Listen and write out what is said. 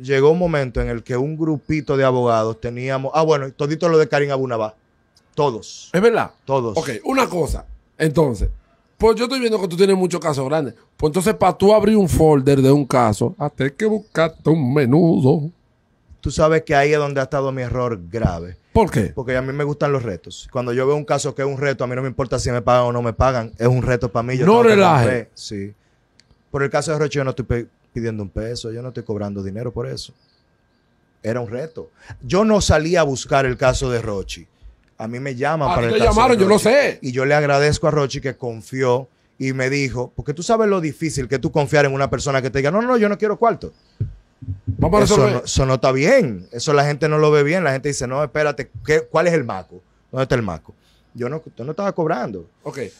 llegó un momento en el que un grupito de abogados teníamos, ah, bueno, todito lo de Karim Abunabá, todos. Es verdad. Todos. Ok, una cosa, entonces, pues yo estoy viendo que tú tienes muchos casos grandes, pues entonces para tú abrir un folder de un caso, hasta que buscarte un menudo. Tú sabes que ahí es donde ha estado mi error grave. ¿Por qué? Porque a mí me gustan los retos. Cuando yo veo un caso que es un reto, a mí no me importa si me pagan o no me pagan, es un reto para mí. Yo no relaje. Sí. Por el caso de Roche, no pidiendo un peso, yo no estoy cobrando dinero por eso. Era un reto. Yo no salí a buscar el caso de Rochi. A mí me llaman a para el llamaron, yo lo sé. Y yo le agradezco a Rochi que confió y me dijo, porque tú sabes lo difícil que tú confiar en una persona que te diga, no, no, yo no quiero cuarto. eso, no, está bien. Eso la gente no lo ve bien. La gente dice, no, espérate, ¿qué, ¿cuál es el maco? ¿Dónde está el maco? Yo no, yo no estaba cobrando. Ok.